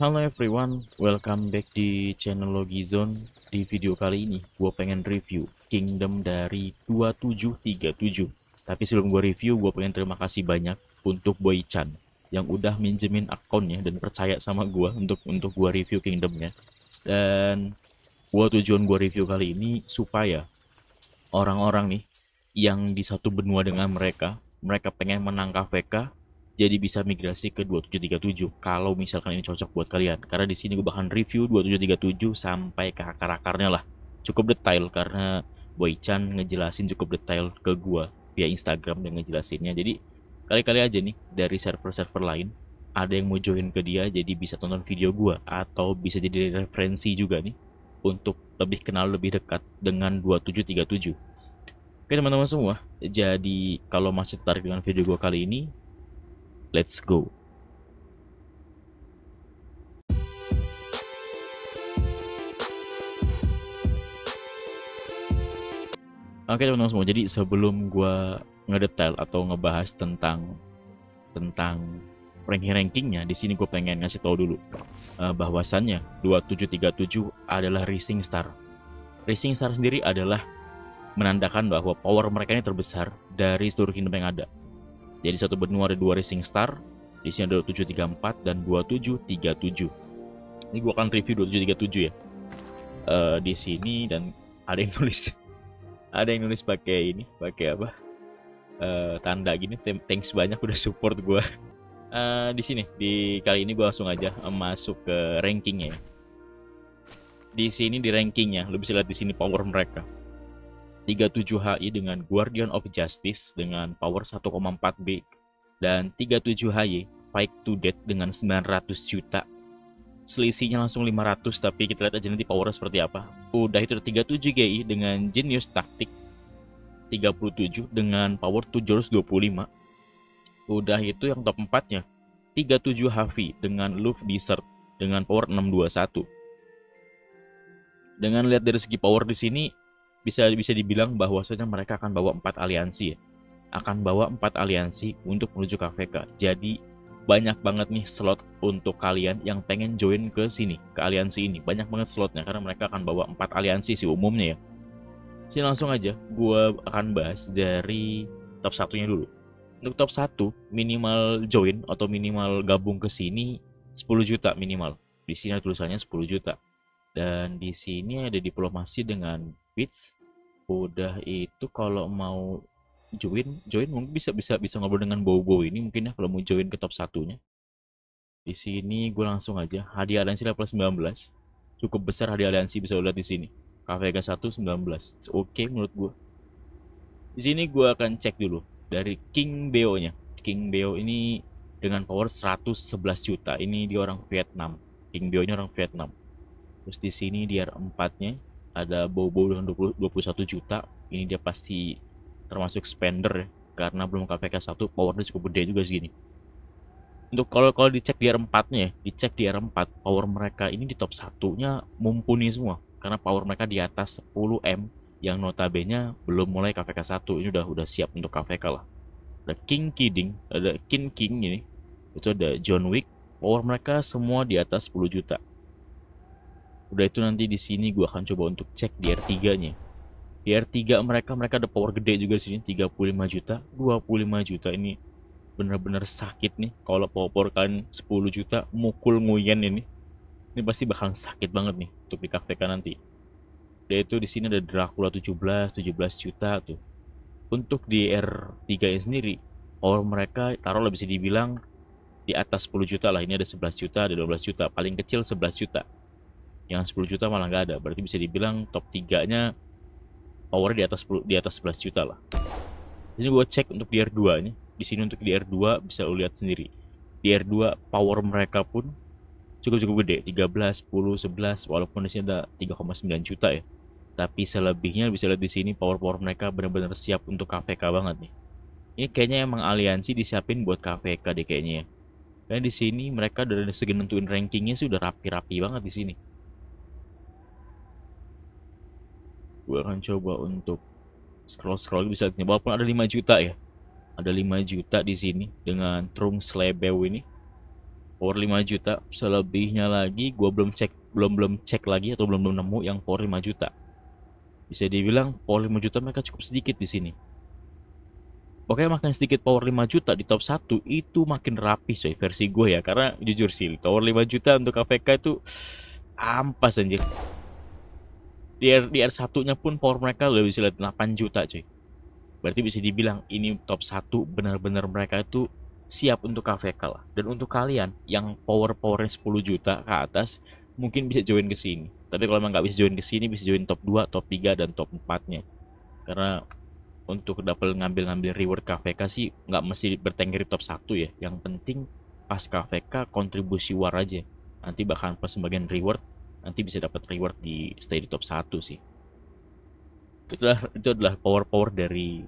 Halo everyone, welcome back di channel Logi Zone. Di video kali ini, gue pengen review Kingdom dari 2737. Tapi sebelum gue review, gue pengen terima kasih banyak untuk Boy Chan yang udah minjemin akunnya dan percaya sama gue untuk untuk gue review Kingdomnya. Dan gue tujuan gue review kali ini supaya orang-orang nih yang di satu benua dengan mereka, mereka pengen menangkap KVK, jadi bisa migrasi ke 2737 kalau misalkan ini cocok buat kalian karena di sini gue bahkan review 2737 sampai ke akar-akarnya lah cukup detail karena Boy Chan ngejelasin cukup detail ke gue via Instagram dan ngejelasinnya jadi kali-kali aja nih dari server-server lain ada yang mau join ke dia jadi bisa tonton video gue atau bisa jadi referensi juga nih untuk lebih kenal lebih dekat dengan 2737 Oke teman-teman semua, jadi kalau masih tertarik dengan video gue kali ini, Let's go! Oke teman-teman semua, jadi sebelum gue ngedetail atau ngebahas tentang tentang ranking rankingnya, di sini gue pengen ngasih tau dulu uh, bahwasannya 2737 adalah racing star. Racing star sendiri adalah menandakan bahwa power mereka ini terbesar dari seluruh kingdom yang ada. Jadi satu benua ada dua Racing Star, di sini ada 734 dan 2737. Ini gua akan review 2737 ya. Uh, di sini dan ada yang nulis ada yang nulis pakai ini, pakai apa? Uh, tanda gini, thanks banyak udah support gua. Uh, di sini di kali ini gua langsung aja masuk ke rankingnya. Ya. Di sini di rankingnya, lu bisa lihat di sini power mereka 37HI dengan Guardian of Justice dengan power 1,4B dan 37 HI Fight to Death dengan 900 juta. Selisihnya langsung 500 tapi kita lihat aja nanti powernya seperti apa. Udah itu 37GI dengan Genius Tactic 37 dengan power 725. Udah itu yang top 4-nya 37 Havi dengan Love Desert dengan power 621. Dengan lihat dari segi power di sini bisa bisa dibilang bahwasanya mereka akan bawa empat aliansi ya. Akan bawa empat aliansi untuk menuju KVK. Jadi banyak banget nih slot untuk kalian yang pengen join ke sini, ke aliansi ini. Banyak banget slotnya karena mereka akan bawa empat aliansi sih umumnya ya. sini langsung aja gue akan bahas dari top satunya dulu. Untuk top satu minimal join atau minimal gabung ke sini 10 juta minimal. Di sini tulisannya 10 juta. Dan di sini ada diplomasi dengan Pits udah itu kalau mau join join mungkin bisa bisa bisa ngobrol dengan Bobo ini mungkin ya kalau mau join ke top satunya di sini gue langsung aja hadiah aliansi level 19 cukup besar hadiah aliansi bisa lihat di sini kafe 1 19 oke okay, menurut gue di sini gue akan cek dulu dari King Beo nya King Beo ini dengan power 111 juta ini di orang Vietnam King Beo nya orang Vietnam terus di sini dia empatnya ada Bobo dengan 20, 21 juta ini dia pasti termasuk spender ya karena belum KPK 1 powernya cukup gede juga segini untuk kalau kalau dicek di R4 nya ya, dicek di R4 power mereka ini di top satunya mumpuni semua karena power mereka di atas 10M yang notabene belum mulai KPK 1 ini udah udah siap untuk KPK lah ada King Kidding ada King King ini itu ada John Wick power mereka semua di atas 10 juta Udah itu nanti di sini gue akan coba untuk cek di R3-nya. Di R3 mereka mereka ada power gede juga di sini 35 juta, 25 juta ini bener-bener sakit nih kalau power kan 10 juta mukul nguyen ini. Ini pasti bakal sakit banget nih untuk di kan nanti. Udah itu di sini ada Dracula 17, 17 juta tuh. Untuk di R3 ini sendiri power mereka taruhlah bisa dibilang di atas 10 juta lah ini ada 11 juta ada 12 juta paling kecil 11 juta yang 10 juta malah nggak ada berarti bisa dibilang top 3 nya powernya di atas 10, di atas 11 juta lah ini gue cek untuk di R2 nya di sini untuk di R2 bisa lo lihat sendiri di R2 power mereka pun cukup cukup gede 13 10 11 walaupun di sini ada 3,9 juta ya tapi selebihnya bisa lihat di sini power power mereka benar-benar siap untuk KVK banget nih ini kayaknya emang aliansi disiapin buat KVK deh kayaknya ya. Karena di sini mereka dari segi nentuin rankingnya sih udah rapi-rapi banget di sini. gue akan coba untuk scroll scroll bisa walaupun ada 5 juta ya ada 5 juta di sini dengan Trung Slebew ini power 5 juta selebihnya lagi gue belum cek belum belum cek lagi atau belum belum nemu yang power 5 juta bisa dibilang power 5 juta mereka cukup sedikit di sini Pokoknya makin sedikit power 5 juta di top 1 itu makin rapi coy versi gue ya Karena jujur sih power 5 juta untuk APK itu ampas anjir di R, di R1 nya pun power mereka udah bisa lihat 8 juta cuy berarti bisa dibilang ini top 1 benar-benar mereka itu siap untuk KVK lah dan untuk kalian yang power powernya 10 juta ke atas mungkin bisa join ke sini tapi kalau emang nggak bisa join ke sini bisa join top 2 top 3 dan top 4 nya karena untuk dapat ngambil-ngambil reward KVK sih nggak mesti bertengger di top 1 ya yang penting pas KVK kontribusi war aja nanti bahkan pas sebagian reward nanti bisa dapat reward di stay di top 1 sih itulah itu adalah power power dari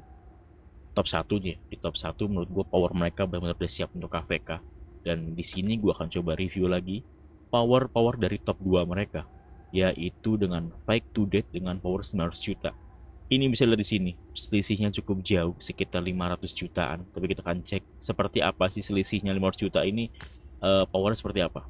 top satunya di top 1 menurut gue power mereka benar-benar sudah siap untuk KVK dan di sini gue akan coba review lagi power power dari top 2 mereka yaitu dengan fight to date dengan power 900 juta ini bisa lihat di sini selisihnya cukup jauh sekitar 500 jutaan tapi kita akan cek seperti apa sih selisihnya 500 juta ini uh, eh, power seperti apa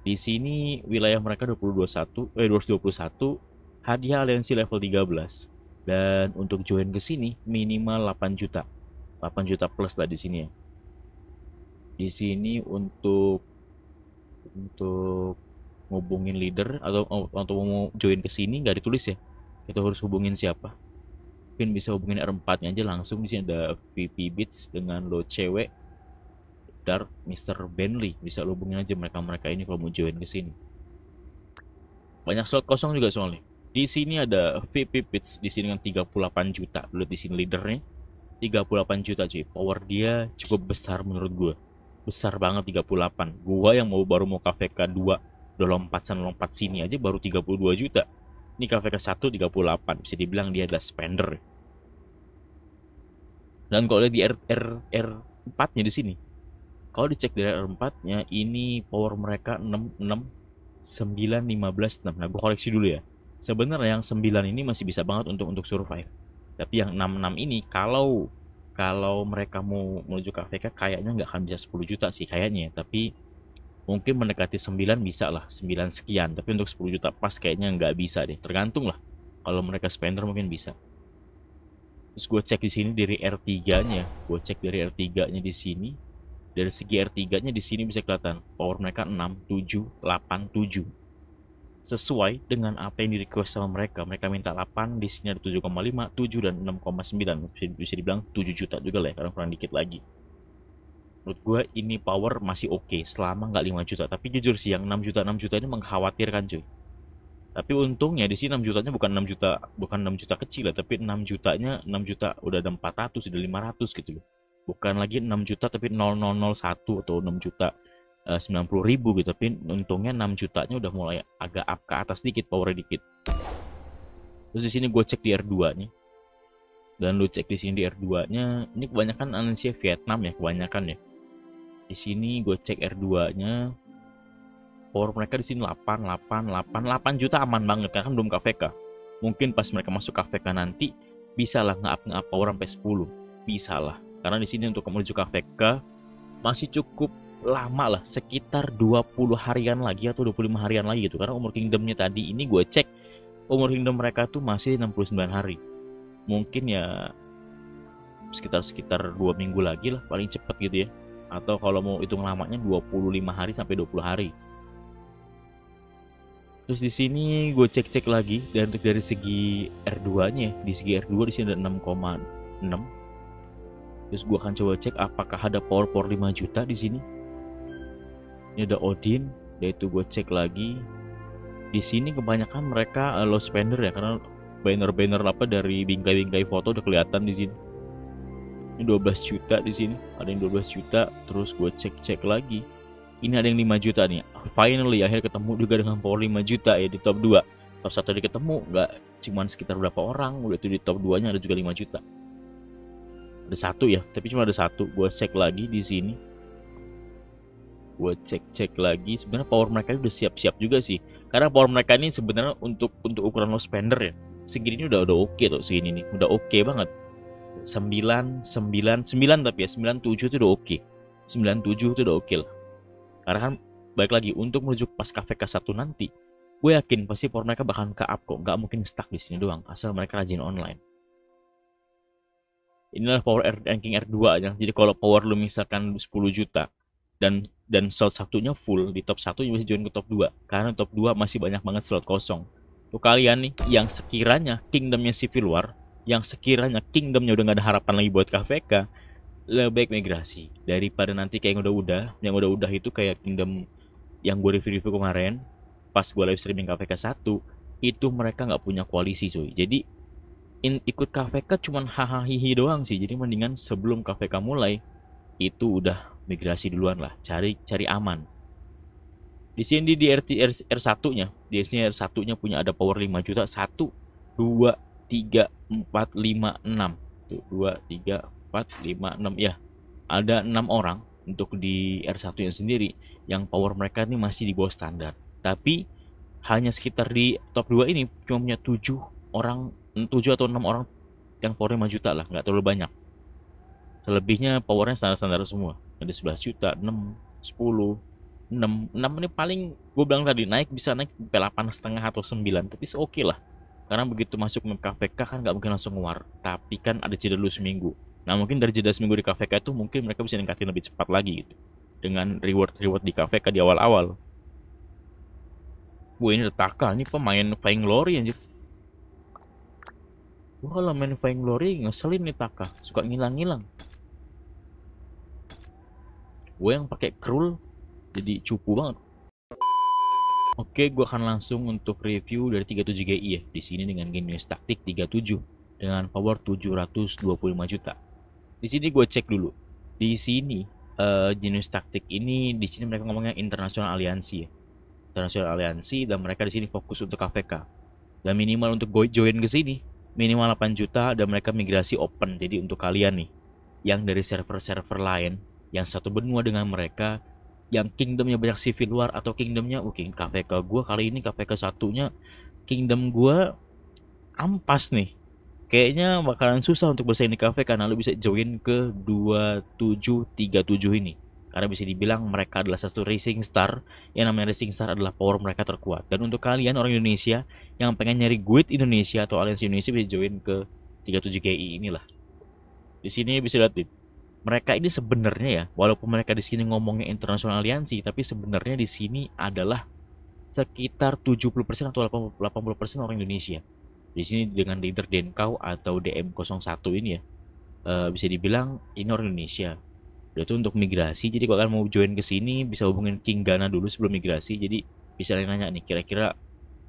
di sini wilayah mereka 221 eh 221 hadiah aliansi level 13. Dan untuk join ke sini minimal 8 juta. 8 juta plus lah di sini ya. Di sini untuk untuk ngubungin leader atau oh, untuk mau join ke sini nggak ditulis ya. Kita harus hubungin siapa. Mungkin bisa hubungin R4-nya aja langsung di sini ada VP Beats dengan lo cewek Dark Mr. Bentley bisa hubungin aja mereka-mereka ini kalau mau join ke sini banyak slot kosong juga soalnya di sini ada VP Pits di sini dengan 38 juta lihat di sini leadernya 38 juta cuy power dia cukup besar menurut gue besar banget 38 gue yang mau baru mau KVK 2 udah lompat sana lompat sini aja baru 32 juta ini KVK 1 38 bisa dibilang dia adalah spender dan kalau lihat di RR R, R4 nya di sini kalau dicek dari R4 nya ini power mereka 6, 9, 15, 6 nah gue koreksi dulu ya sebenarnya yang 9 ini masih bisa banget untuk untuk survive tapi yang 66 ini kalau kalau mereka mau menuju ke Afrika kayaknya nggak akan bisa 10 juta sih kayaknya tapi mungkin mendekati 9 bisa lah 9 sekian tapi untuk 10 juta pas kayaknya nggak bisa deh tergantung lah kalau mereka spender mungkin bisa terus gue cek di sini dari R3 nya gue cek dari R3 nya di sini dari segi R3-nya di sini bisa kelihatan power mereka 6, 7, 8, 7. Sesuai dengan apa yang di request sama mereka. Mereka minta 8, di sini ada 7,5, 7 dan 6,9. Bisa dibilang 7 juta juga lah ya, karena kurang dikit lagi. Menurut gue ini power masih oke okay, selama nggak 5 juta. Tapi jujur sih yang 6 juta 6 juta ini mengkhawatirkan cuy. Tapi untungnya di sini 6 jutanya bukan 6 juta bukan 6 juta kecil lah, tapi 6 jutanya 6 juta udah ada 400, udah 500 gitu loh bukan lagi 6 juta tapi 0001 atau 6 juta eh, sembilan puluh ribu gitu tapi untungnya 6 jutanya udah mulai agak up ke atas dikit powernya dikit terus di sini gue cek di R2 nih dan lu cek di sini di R2 nya ini kebanyakan Anansia Vietnam ya kebanyakan ya di sini gue cek R2 nya power mereka di sini 8 8 8 8 juta aman banget kan belum KVK e mungkin pas mereka masuk KVK e nanti bisa lah nge-up nge-up power sampai 10 bisa lah karena di sini untuk menuju KVK masih cukup lama lah, sekitar 20 harian lagi atau 25 harian lagi gitu. Karena umur kingdomnya tadi ini gue cek, umur kingdom mereka tuh masih 69 hari. Mungkin ya sekitar-sekitar dua minggu lagi lah paling cepet gitu ya. Atau kalau mau hitung lamanya 25 hari sampai 20 hari. Terus di sini gue cek-cek lagi dan untuk dari segi R2-nya, di segi R2 di sini ada 6,6 Terus gue akan coba cek apakah ada power power 5 juta di sini. Ini ada Odin, yaitu gue cek lagi. Di sini kebanyakan mereka uh, eh, low spender ya karena banner-banner apa dari bingkai-bingkai foto udah kelihatan di sini. Ini 12 juta di sini, ada yang 12 juta, terus gue cek-cek lagi. Ini ada yang 5 juta nih. Finally akhirnya ketemu juga dengan power 5 juta ya di top 2. Top 1 diketemu nggak cuma sekitar berapa orang, udah itu di top 2-nya ada juga 5 juta ada satu ya tapi cuma ada satu gue cek lagi di sini gue cek cek lagi sebenarnya power mereka udah siap siap juga sih karena power mereka ini sebenarnya untuk untuk ukuran low spender ya segini ini udah udah oke okay tuh segini nih udah oke okay banget Sembilan, sembilan, sembilan tapi ya sembilan tujuh itu udah oke sembilan tujuh itu udah oke lah karena kan baik lagi untuk menuju pas cafe k satu nanti gue yakin pasti power mereka bahkan ke up kok nggak mungkin stuck di sini doang asal mereka rajin online inilah power R, ranking R2 aja. Jadi kalau power lu misalkan 10 juta dan dan slot satunya full di top 1 bisa join ke top 2 karena top 2 masih banyak banget slot kosong. Tuh kalian nih yang sekiranya kingdomnya Civil War, yang sekiranya kingdomnya udah nggak ada harapan lagi buat KVK, lebih baik migrasi daripada nanti kayak yang udah-udah, yang udah-udah itu kayak kingdom yang gue review-review kemarin pas gue live streaming KVK 1 itu mereka nggak punya koalisi cuy. Jadi in, ikut KVK kan cuman hahaha doang sih. Jadi mendingan sebelum KVK mulai itu udah migrasi duluan lah. Cari cari aman. Di sini di RT R, R1-nya, di sini R1-nya punya ada power 5 juta 1 2 3 4 5 6. Tuh 2 3 4 5 6 ya. Ada 6 orang untuk di r 1 yang sendiri yang power mereka ini masih di bawah standar. Tapi hanya sekitar di top 2 ini cuma punya 7 orang 7 atau 6 orang yang powernya 5 juta lah, nggak terlalu banyak. Selebihnya powernya standar-standar semua. Ada 11 juta, 6, 10, 6. 6 ini paling gue bilang tadi naik bisa naik sampai 8 setengah atau 9, tapi oke okay lah. Karena begitu masuk ke KVK kan nggak mungkin langsung keluar, tapi kan ada jeda dulu seminggu. Nah mungkin dari jeda seminggu di KVK itu mungkin mereka bisa ningkatin lebih cepat lagi gitu. Dengan reward-reward di KVK di awal-awal. Gue ini retaka, ini pemain Flying Glory anjir. Gua kalau main Flying Glory ngeselin nih Taka, suka ngilang-ngilang. Gue yang pakai krul jadi cupu banget. Oke, gue akan langsung untuk review dari 37GI ya. Di sini dengan Genius taktik 37 dengan power 725 juta. Di sini gue cek dulu. Di sini uh, eh, Genius taktik ini di sini mereka ngomongnya internasional aliansi ya. Internasional aliansi dan mereka di sini fokus untuk KVK. Dan minimal untuk join ke sini minimal 8 juta dan mereka migrasi open. Jadi untuk kalian nih yang dari server-server lain yang satu benua dengan mereka yang kingdomnya banyak civil luar atau kingdomnya mungkin okay, ke gue kali ini ke satunya kingdom gue ampas nih kayaknya bakalan susah untuk bersaing di cafe karena lu bisa join ke 2737 ini karena bisa dibilang mereka adalah satu racing star yang namanya racing star adalah power mereka terkuat dan untuk kalian orang Indonesia yang pengen nyari guide Indonesia atau aliansi Indonesia bisa join ke 37GI inilah di sini bisa lihat nih mereka ini sebenarnya ya walaupun mereka di sini ngomongnya internasional aliansi tapi sebenarnya di sini adalah sekitar 70% atau 80% orang Indonesia di sini dengan leader Denkau atau DM01 ini ya eh, bisa dibilang ini orang Indonesia udah tuh untuk migrasi jadi kalau kalian mau join ke sini bisa hubungin King Gana dulu sebelum migrasi jadi bisa kalian nanya nih kira-kira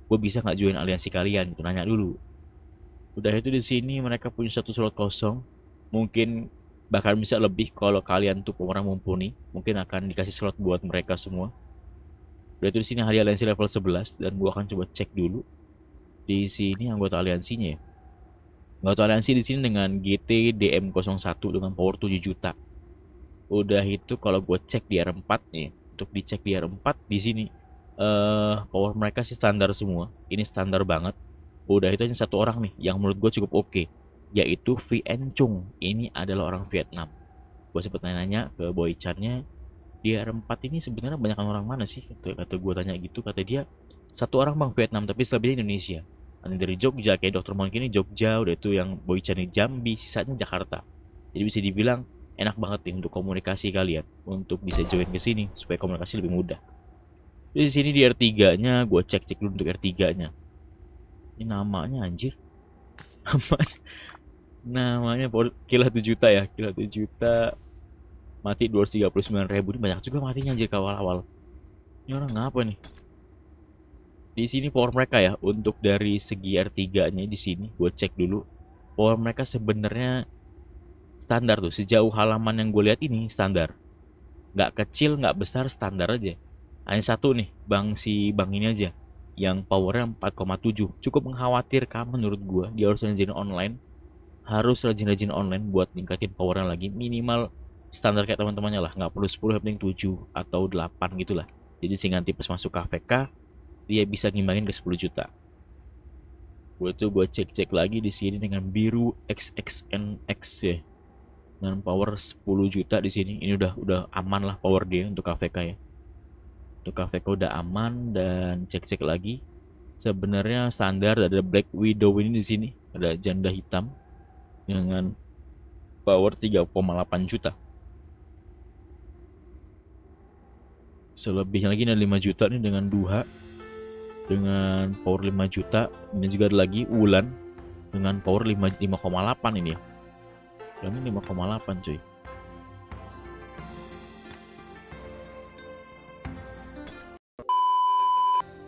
gue bisa nggak join aliansi kalian gitu nanya dulu udah itu di sini mereka punya satu slot kosong mungkin bahkan bisa lebih kalau kalian tuh orang mumpuni mungkin akan dikasih slot buat mereka semua udah itu di sini hari aliansi level 11 dan gua akan coba cek dulu di sini anggota aliansinya ya anggota aliansi di sini dengan GT DM01 dengan power 7 juta udah itu kalau gue cek di R4 nih untuk dicek di R4 di sini uh, power mereka sih standar semua ini standar banget udah itu hanya satu orang nih yang menurut gue cukup oke okay, yaitu Vien Chung ini adalah orang Vietnam gue sempet nanya ke boy Chan-nya di R4 ini sebenarnya banyak orang mana sih kata, kata gue tanya gitu kata dia satu orang bang Vietnam tapi selebihnya Indonesia ada dari Jogja kayak dokter Monkey ini Jogja udah itu yang boy Chan ini Jambi sisanya Jakarta jadi bisa dibilang enak banget nih untuk komunikasi kalian untuk bisa join ke sini supaya komunikasi lebih mudah di sini di R3 nya gue cek cek dulu untuk R3 nya ini namanya anjir namanya namanya kila 7 juta ya kila 7 juta mati 239 ribu ini banyak juga matinya anjir kawal awal-awal ini orang ngapa nih di sini power mereka ya untuk dari segi R3 nya di sini gue cek dulu power mereka sebenarnya standar tuh sejauh halaman yang gue lihat ini standar nggak kecil nggak besar standar aja hanya nah, satu nih bang si bang ini aja yang powernya 4,7 cukup mengkhawatirkan menurut gue dia harus rajin online harus rajin-rajin online buat ningkatin powernya lagi minimal standar kayak teman-temannya lah nggak perlu 10 yang penting 7 atau 8 gitu lah jadi nanti pas masuk KVK dia bisa ngimbangin ke 10 juta gue tuh gue cek-cek lagi di sini dengan biru XXNX ya dengan power 10 juta di sini ini udah udah aman lah power dia untuk KVK ya untuk KVK udah aman dan cek-cek lagi sebenarnya standar ada Black Widow ini di sini ada janda hitam dengan power 3,8 juta selebihnya lagi ada 5 juta nih dengan Duha dengan power 5 juta ini juga ada lagi Wulan dengan power 5,8 ini ya yang ini 5,8 cuy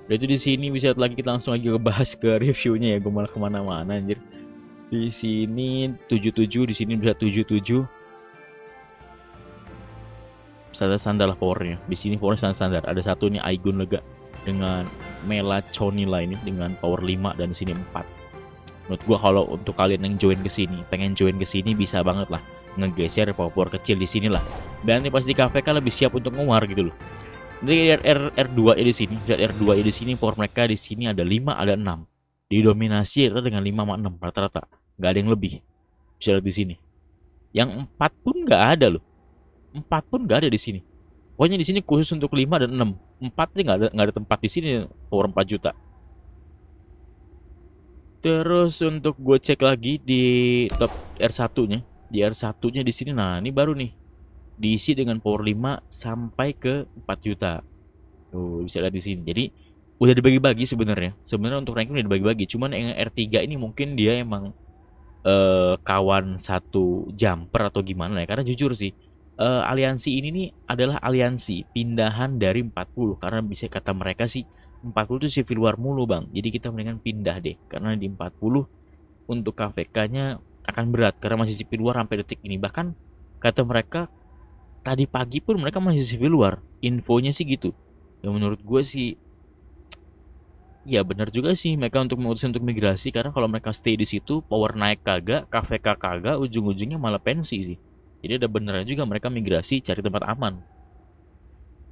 Udah itu di sini bisa lagi kita langsung lagi bahas ke reviewnya ya, gue malah kemana-mana anjir. Di sini 77, di sini bisa 77. Standar standar lah powernya. Di sini power standar standar. Ada satu ini Aigun Lega dengan Mela lah ini dengan power 5 dan di sini 4 menurut gue kalau untuk kalian yang join ke sini pengen join ke sini bisa banget lah ngegeser power kecil di sini lah dan ini pasti kan lebih siap untuk ngomar gitu loh jadi R, R, 2 ya di sini R2 ya di sini power mereka di sini ada 5 ada 6 didominasi rata dengan 5 sama 6 rata-rata nggak ada yang lebih bisa lihat di sini yang 4 pun gak ada loh 4 pun gak ada di sini pokoknya di sini khusus untuk 5 dan 6 4 ini gak ada, nggak ada tempat di sini power 4 juta Terus untuk gue cek lagi di top R1-nya. Di R1-nya di sini. Nah, ini baru nih. Diisi dengan power 5 sampai ke 4 juta. Tuh, bisa lihat di sini. Jadi udah dibagi-bagi sebenarnya. Sebenarnya untuk ranking udah dibagi-bagi. Cuman yang R3 ini mungkin dia emang uh, kawan satu jumper atau gimana ya. Karena jujur sih, uh, aliansi ini nih adalah aliansi pindahan dari 40 karena bisa kata mereka sih 40 itu civil war mulu bang jadi kita mendingan pindah deh karena di 40 untuk KVK nya akan berat karena masih civil war sampai detik ini bahkan kata mereka tadi pagi pun mereka masih civil war infonya sih gitu ya menurut gue sih ya benar juga sih mereka untuk mengutus untuk migrasi karena kalau mereka stay di situ power naik kagak KVK kagak ujung-ujungnya malah pensi sih jadi ada benernya juga mereka migrasi cari tempat aman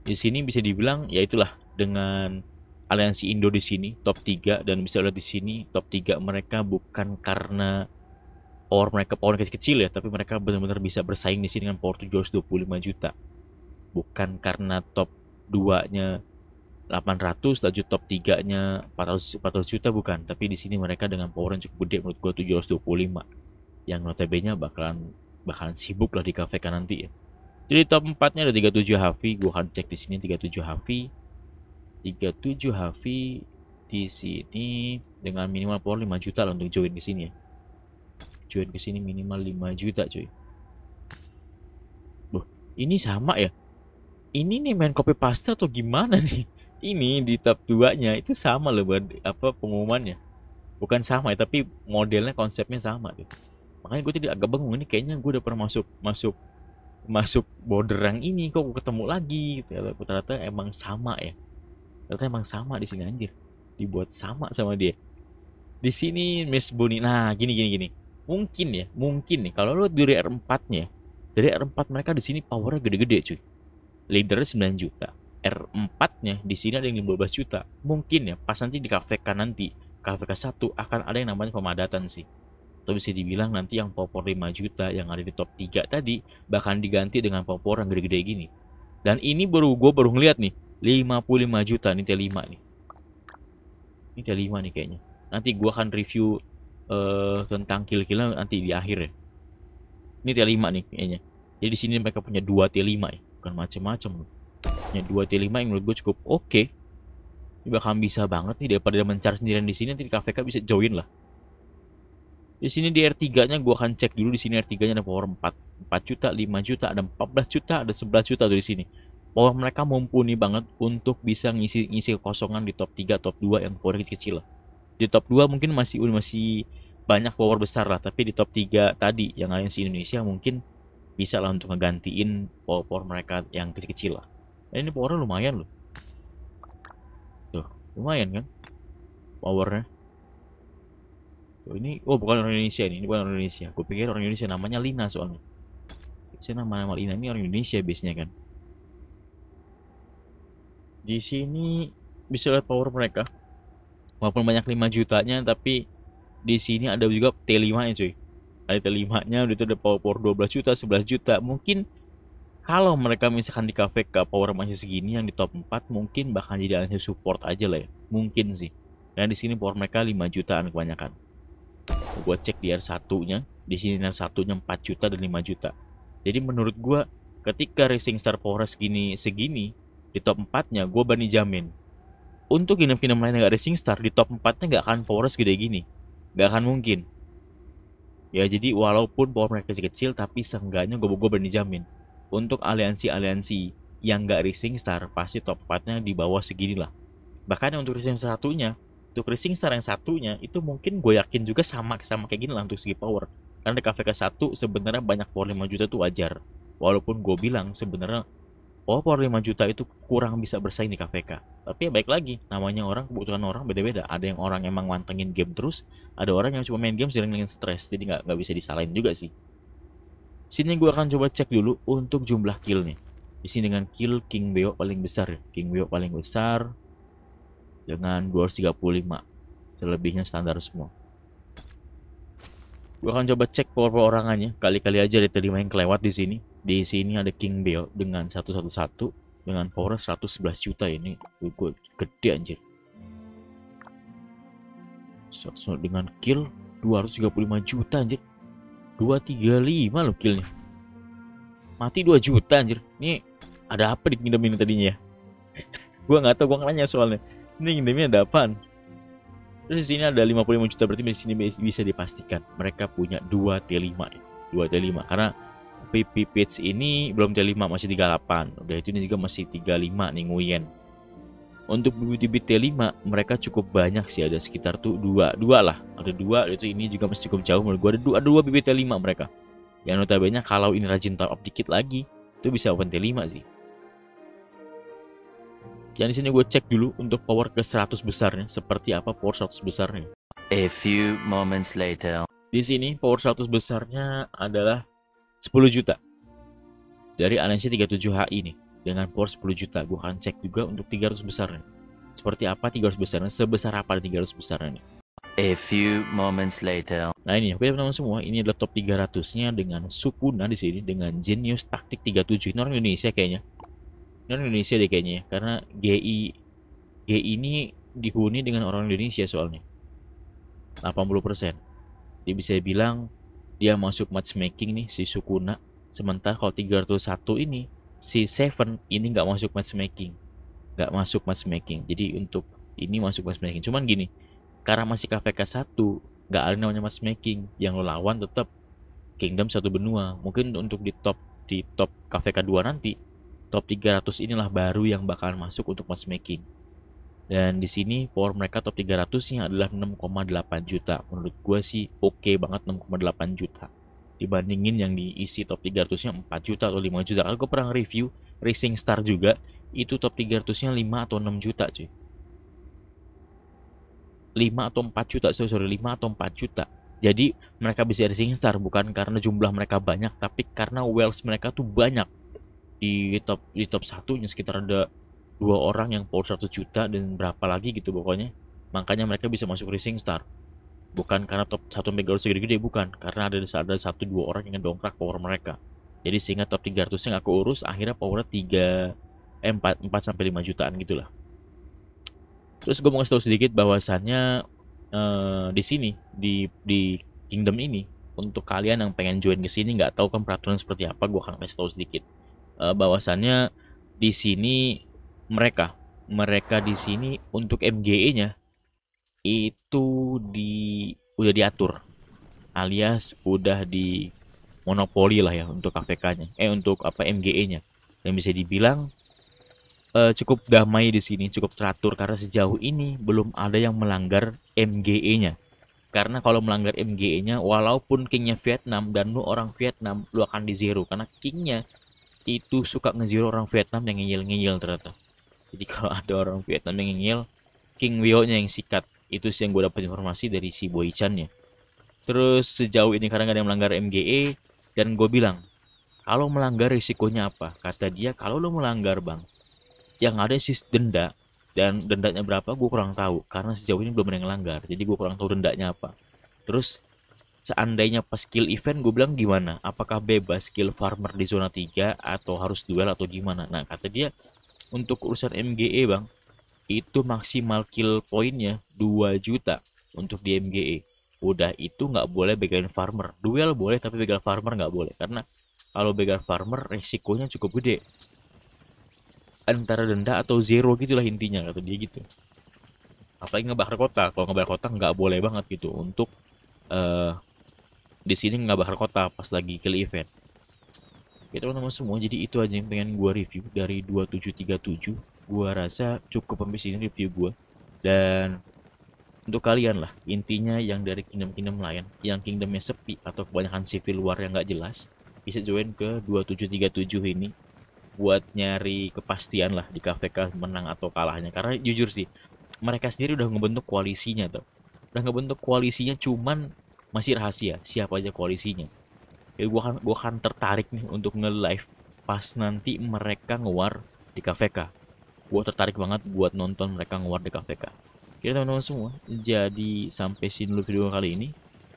di sini bisa dibilang ya itulah dengan aliansi Indo di sini top 3 dan bisa lihat di sini top 3 mereka bukan karena power mereka power kecil-kecil ya tapi mereka benar-benar bisa bersaing di sini dengan power 725 juta bukan karena top 2-nya 800 lanjut top 3-nya 400, 400 juta bukan tapi di sini mereka dengan power yang cukup gede menurut gua 725 yang notabene bakalan bakalan sibuk lah di kafe kan nanti ya jadi top 4-nya ada 37 Hafi gua akan cek di sini 37 Hafi 37 HV di sini dengan minimal power 5 juta lah untuk join ke sini ya. Join ke sini minimal 5 juta cuy. Loh, ini sama ya? Ini nih main copy paste atau gimana nih? Ini di tab 2-nya itu sama loh apa pengumumannya. Bukan sama ya, tapi modelnya konsepnya sama tuh. Makanya gue jadi agak bingung ini kayaknya gue udah pernah masuk masuk masuk yang ini kok gue ketemu lagi gitu ya. Ternyata emang sama ya ternyata kan emang sama di sini anjir dibuat sama sama dia di sini Miss Bunny nah gini gini gini mungkin ya mungkin nih kalau lu dari R4 nya dari R4 mereka di sini powernya gede-gede cuy leadernya 9 juta R4 nya di sini ada yang 15 juta mungkin ya pas nanti di KVK kan nanti KVK 1 akan ada yang namanya pemadatan sih atau bisa dibilang nanti yang popor 5 juta yang ada di top 3 tadi bahkan diganti dengan popor yang gede-gede gini dan ini baru gue baru ngeliat nih 55 juta nih T5 nih. Ini T5 nih kayaknya. Nanti gua akan review uh, tentang kill-killan nanti di akhir ya. Ini T5 nih kayaknya. Jadi di sini mereka punya 2 T5 ya. Bukan macam-macam. Punya 2 T5 yang menurut gue cukup oke. Okay. Ini bakal bisa banget nih daripada mencari sendirian di sini nanti di KVK bisa join lah. Di sini di R3-nya gua akan cek dulu di sini R3-nya ada power 4, 4 juta, 5 juta, ada 14 juta, ada 11 juta tuh di sini. Power mereka mumpuni banget untuk bisa ngisi ngisi kekosongan di top 3, top 2 yang power kecil. kecil lah. Di top 2 mungkin masih masih banyak power besar lah, tapi di top 3 tadi yang lain si Indonesia mungkin bisa lah untuk ngegantiin power, -power mereka yang kecil-kecil lah. Dan ini powernya lumayan loh. Tuh, lumayan kan powernya. Tuh, ini oh bukan orang Indonesia ini, ini bukan orang Indonesia. Gue pikir orang Indonesia namanya Lina soalnya. Saya nama nama Lina ini orang Indonesia biasanya kan di sini bisa lihat power mereka walaupun banyak 5 jutanya tapi di sini ada juga T5 nya cuy ada T5 nya itu ada power, power 12 juta 11 juta mungkin kalau mereka misalkan di cafe ke power masih segini yang di top 4 mungkin bahkan jadi alih support aja lah ya mungkin sih dan di sini power mereka 5 jutaan kebanyakan gue cek di R1 nya di sini R1 nya 4 juta dan 5 juta jadi menurut gue ketika Racing Star power segini segini di top 4-nya gue berani jamin untuk game-game lain yang gak Racing Star di top 4-nya gak akan power segede gini gak akan mungkin ya jadi walaupun power mereka masih kecil tapi seenggaknya gue gue berani jamin untuk aliansi-aliansi yang gak Racing Star pasti top 4-nya di bawah segini lah bahkan untuk Racing Star satunya untuk Racing Star yang satunya itu mungkin gue yakin juga sama sama kayak gini lah untuk segi power karena di KVK satu sebenarnya banyak power 5 juta tuh wajar walaupun gue bilang sebenarnya walaupun 5 juta itu kurang bisa bersaing di KPK tapi ya baik lagi namanya orang kebutuhan orang beda-beda ada yang orang emang mantengin game terus ada orang yang cuma main game sering-sering stres jadi nggak nggak bisa disalahin juga sih sini gue akan coba cek dulu untuk jumlah kill nih di sini dengan kill King Beo paling besar ya King Beo paling besar dengan 235 selebihnya standar semua gue akan coba cek power perorangannya kali-kali aja diterima yang yang kelewat di sini di sini ada King Bell dengan 111 dengan power 111 juta ini gue gede anjir dengan kill 235 juta anjir 235 loh killnya mati 2 juta anjir ini ada apa di kingdom ini tadinya ya gue gak tau gue nanya soalnya ini kingdom ini ada apaan terus di sini ada 55 juta berarti di sini bisa dipastikan mereka punya 2 T5 2 T5 karena PP Page ini belum 35 masih 38 udah itu ini juga masih 35 nih Nguyen untuk bibit-bibit T5 mereka cukup banyak sih ada sekitar tuh dua dua lah ada dua itu ini juga masih cukup jauh menurut gue ada dua, ada dua bibit T5 mereka yang notabene kalau ini rajin top up dikit lagi itu bisa open T5 sih Yang di sini gue cek dulu untuk power ke 100 besarnya seperti apa power 100 besarnya a few moments later di sini power 100 besarnya adalah 10 juta dari aliansi 37HI ini dengan por 10 juta gue akan cek juga untuk 300 besarnya seperti apa 300 besarnya sebesar apa 300 besarnya nih. A few moments later. Nah ini oke teman-teman semua, ini adalah top 300-nya dengan Sukuna di sini dengan Genius Taktik 37. Ini orang Indonesia kayaknya. Ini orang Indonesia deh kayaknya ya, karena GI GI ini dihuni dengan orang Indonesia soalnya. 80%. Jadi bisa bilang dia masuk matchmaking nih si Sukuna sementara kalau 301 ini si Seven ini nggak masuk matchmaking nggak masuk matchmaking jadi untuk ini masuk matchmaking cuman gini karena masih KVK 1 nggak ada namanya matchmaking yang lo lawan tetap Kingdom satu benua mungkin untuk di top di top KVK 2 nanti top 300 inilah baru yang bakalan masuk untuk matchmaking dan di sini power mereka top 300-nya adalah 6,8 juta. Menurut gue sih oke okay banget 6,8 juta. Dibandingin yang diisi top 300-nya 4 juta atau 5 juta. Kalau gue pernah review Racing Star juga, itu top 300-nya 5 atau 6 juta cuy. 5 atau 4 juta, sorry, sorry 5 atau 4 juta. Jadi mereka bisa racing star bukan karena jumlah mereka banyak, tapi karena wells mereka tuh banyak. Di top di top satunya sekitar ada dua orang yang power 1 juta dan berapa lagi gitu pokoknya makanya mereka bisa masuk racing star bukan karena top satu mega segede-gede bukan karena ada ada satu dua orang yang dongkrak power mereka jadi sehingga top 300 yang aku urus akhirnya powernya 3 eh, 4, 4 sampai 5 jutaan gitulah terus gue mau ngasih tau sedikit bahwasannya uh, di sini di di kingdom ini untuk kalian yang pengen join ke sini nggak tahu kan peraturan seperti apa gue akan kasih tau sedikit uh, bahwasannya di sini mereka mereka di sini untuk MGE-nya itu di udah diatur alias udah di monopoli lah ya untuk KVK-nya eh untuk apa MGE-nya yang bisa dibilang eh, cukup damai di sini cukup teratur karena sejauh ini belum ada yang melanggar MGE-nya karena kalau melanggar MGE-nya walaupun kingnya Vietnam dan lu orang Vietnam lu akan di zero karena kingnya itu suka ngezero orang Vietnam yang ngeyel-ngeyel ternyata jadi kalau ada orang Vietnam yang ngeyel King Wio nya yang sikat itu sih yang gue dapat informasi dari si Boy Chan nya. terus sejauh ini karena gak ada yang melanggar MGE dan gue bilang kalau melanggar risikonya apa kata dia kalau lo melanggar bang yang ada sih denda dan dendanya berapa gue kurang tahu karena sejauh ini belum ada yang melanggar jadi gue kurang tahu dendanya apa terus seandainya pas skill event gue bilang gimana apakah bebas skill farmer di zona 3 atau harus duel atau gimana nah kata dia untuk urusan MGE bang itu maksimal kill poinnya 2 juta untuk di MGE udah itu nggak boleh begal farmer duel boleh tapi begal farmer nggak boleh karena kalau begal farmer resikonya cukup gede antara denda atau zero gitulah intinya kata dia gitu apalagi ngebakar kota kalau ngebakar kota nggak boleh banget gitu untuk uh, di sini ngebakar kota pas lagi kill event Gitu Oke teman-teman semua, jadi itu aja yang pengen gue review dari 2737. Gue rasa cukup sampai sini review gue. Dan untuk kalian lah, intinya yang dari kingdom-kingdom lain, yang kingdomnya sepi atau kebanyakan civil war yang gak jelas, bisa join ke 2737 ini buat nyari kepastian lah di KVK menang atau kalahnya. Karena jujur sih, mereka sendiri udah ngebentuk koalisinya tuh. Udah ngebentuk koalisinya cuman masih rahasia siapa aja koalisinya ya gue akan gue akan tertarik nih untuk nge live pas nanti mereka ngewar di KVK gue tertarik banget buat nonton mereka ngewar di KVK kita teman-teman semua, jadi sampai sini dulu video kali ini.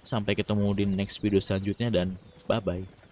Sampai ketemu di next video selanjutnya dan bye-bye.